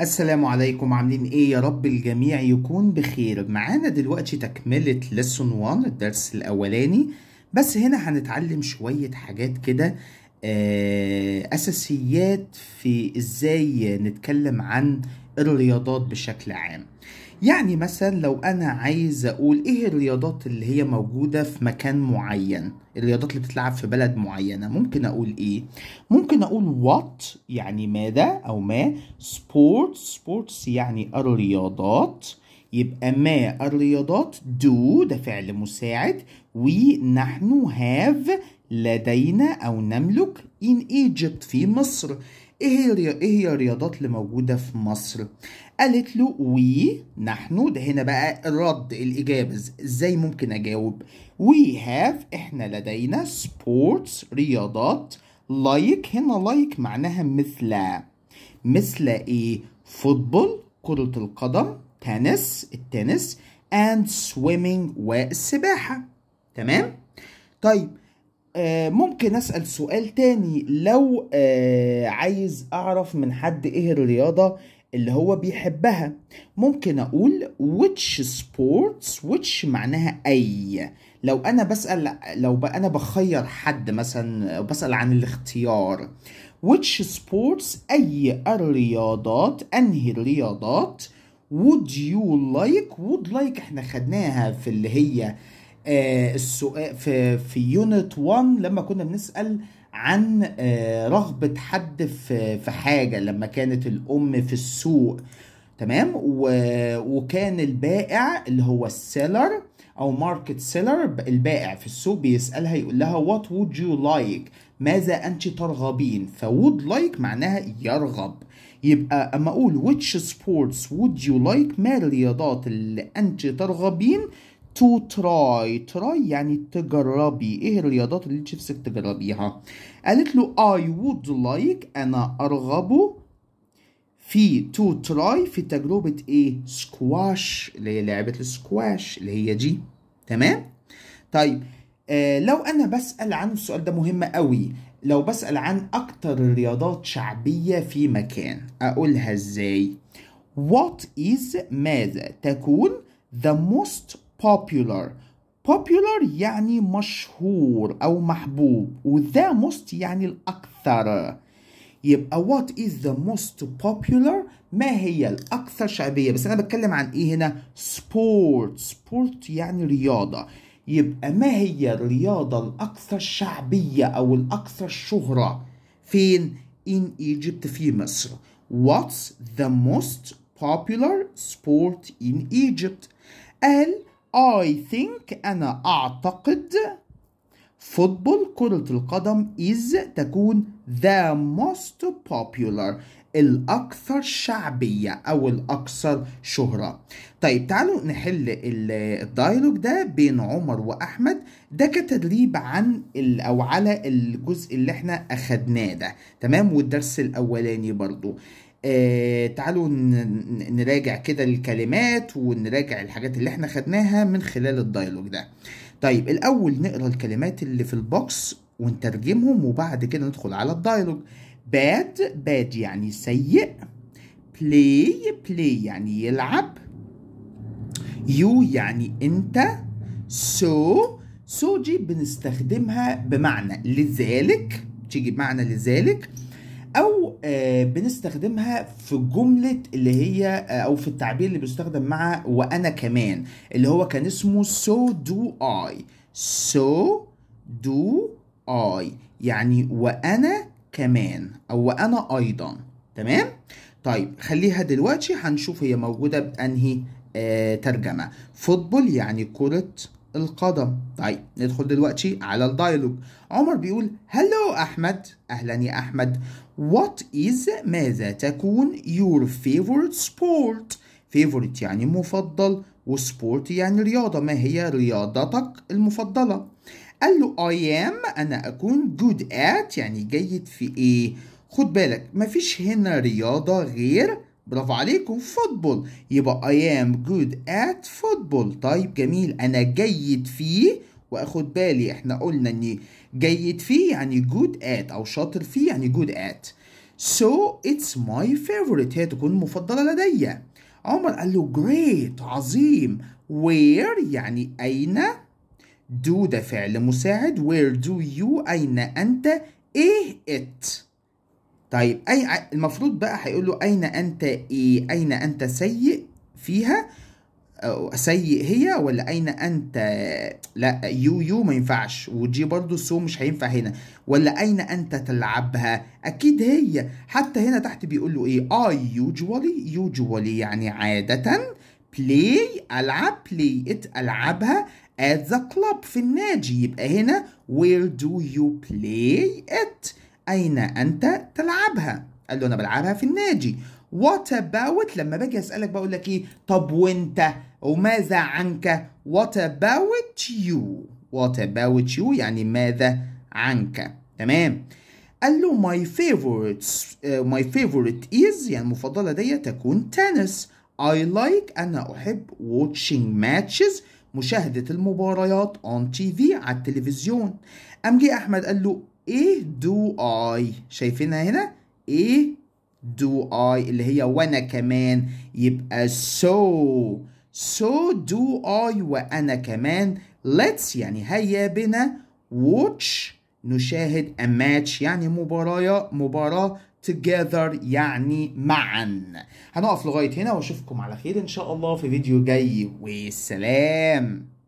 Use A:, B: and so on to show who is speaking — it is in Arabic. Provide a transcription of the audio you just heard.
A: السلام عليكم عاملين ايه يا رب الجميع يكون بخير معانا دلوقتي تكملة لسون 1 الدرس الاولاني بس هنا هنتعلم شوية حاجات كده آه، اساسيات في ازاي نتكلم عن الرياضات بشكل عام يعني مثلا لو انا عايز اقول ايه الرياضات اللي هي موجودة في مكان معين الرياضات اللي بتتلعب في بلد معينة ممكن اقول ايه ممكن اقول what يعني ماذا او ما sports sports يعني الرياضات يبقى ما الرياضات do ده فعل مساعد ونحن have لدينا أو نملك in Egypt في مصر ايه هي ايه هي الرياضات اللي موجوده في مصر قالت له وي نحن ده هنا بقى الرد الاجابه ازاي ممكن اجاوب وي هاف احنا لدينا سبورتس رياضات لايك هنا لايك معناها مثل مثل ايه فوتبول كرة القدم تنس التنس and swimming والسباحة تمام طيب آه، ممكن اسال سؤال تاني لو آه، عايز اعرف من حد ايه الرياضه اللي هو بيحبها ممكن اقول which sports which معناها اي لو انا بسال لو بقى انا بخير حد مثلا بسال عن الاختيار which sports اي الرياضات انهي الرياضات would you like would like احنا خدناها في اللي هي آه آه، السؤال في في يونت 1 لما كنا بنسال عن آه، رغبه حد في في حاجه لما كانت الام في السوق تمام وكان البائع اللي هو السيلر او ماركت سيلر البائع في السوق بيسالها يقول لها وات وود يو لايك ماذا انت ترغبين فود لايك معناها يرغب يبقى اما اقول which sports would you like ما الرياضات اللي انت ترغبين تو تراي تراي يعني تجربي ايه الرياضات اللي انت نفسك تجربيها قالت له I would like انا ارغب في تو تراي في تجربة ايه سكواش اللي هي لعبة السكواش اللي هي دي تمام طيب آه لو انا بسأل عن السؤال ده مهم قوي لو بسأل عن اكتر الرياضات شعبية في مكان اقولها ازاي what is ماذا تكون the most popular popular يعني مشهور أو محبوب وذا most يعني الأكثر يبقى what is the most popular ما هي الأكثر شعبية بس أنا بتكلم عن إيه هنا sport sport يعني رياضة يبقى ما هي الرياضة الأكثر شعبية أو الأكثر شهرة فين in Egypt في مصر what's the most popular sport in Egypt قال I think أنا أعتقد فوتبول كرة القدم is تكون the most popular الأكثر شعبية أو الأكثر شهرة طيب تعالوا نحل الدايلوج ده بين عمر وأحمد ده كتدريب عن أو على الجزء اللي احنا أخدناه ده تمام والدرس الأولاني برضو آه تعالوا نراجع كده الكلمات ونراجع الحاجات اللي احنا خدناها من خلال الدايلوج ده طيب الاول نقرا الكلمات اللي في البوكس ونترجمهم وبعد كده ندخل على الدايلوج باد باد يعني سيء بلاي بلاي يعني يلعب يو يعني انت سو so, سو so دي بنستخدمها بمعنى لذلك تيجي بمعنى لذلك او آه، بنستخدمها في جمله اللي هي آه، او في التعبير اللي بيستخدم مع وانا كمان اللي هو كان اسمه so do I so do I يعني وانا كمان او وانا ايضا تمام طيب خليها دلوقتي هنشوف هي موجوده بانهي آه، ترجمه فوتبول يعني كره القدم طيب ندخل دلوقتي على الدايلوج عمر بيقول هلو أحمد أهلا يا أحمد وات از ماذا تكون يور فيفورت سبورت فيفورت يعني مفضل وسبورت يعني رياضة ما هي رياضتك المفضلة قال له اي ام أنا أكون جود ات يعني جيد في إيه خد بالك مفيش هنا رياضة غير برافو عليكم فوتبول يبقى I am good at football طيب جميل أنا جيد فيه واخد بالي احنا قلنا اني جيد فيه يعني good at أو شاطر فيه يعني good at so it's my favorite هي تكون مفضلة لدي عمر قال له great عظيم where يعني أين do ده فعل مساعد where do you أين أنت ايه it طيب أي المفروض بقى هيقول له أين أنت إيه؟ أين أنت سيء فيها؟ أو سيء هي ولا أين أنت؟ لا يو يو ما ينفعش وجي برضو سو مش هينفع هنا ولا أين أنت تلعبها؟ أكيد هي حتى هنا تحت بيقول له إيه؟ أي يوجوالي يوجوالي يعني عادةً بلاي العب بلاي ات العبها at the club في النادي يبقى هنا where do you play it أين أنت تلعبها؟ قال له أنا بلعبها في النادي وات أباوت لما باجي أسألك بقول لك إيه طب وأنت وماذا عنك وات أباوت يو وات أباوت يو يعني ماذا عنك تمام قال له ماي فيفورت ماي فيفورت إز يعني المفضلة دي تكون تنس I like أنا أحب watching matches مشاهدة المباريات on TV على التلفزيون أم جه أحمد قال له ايه دو اي شايفينها هنا ايه دو اي اللي هي وانا كمان يبقى سو سو دو اي وانا كمان ليتس يعني هيا بنا واتش نشاهد a match يعني مباراة مباراة together يعني معا هنقف لغاية هنا واشوفكم على خير ان شاء الله في فيديو جاي والسلام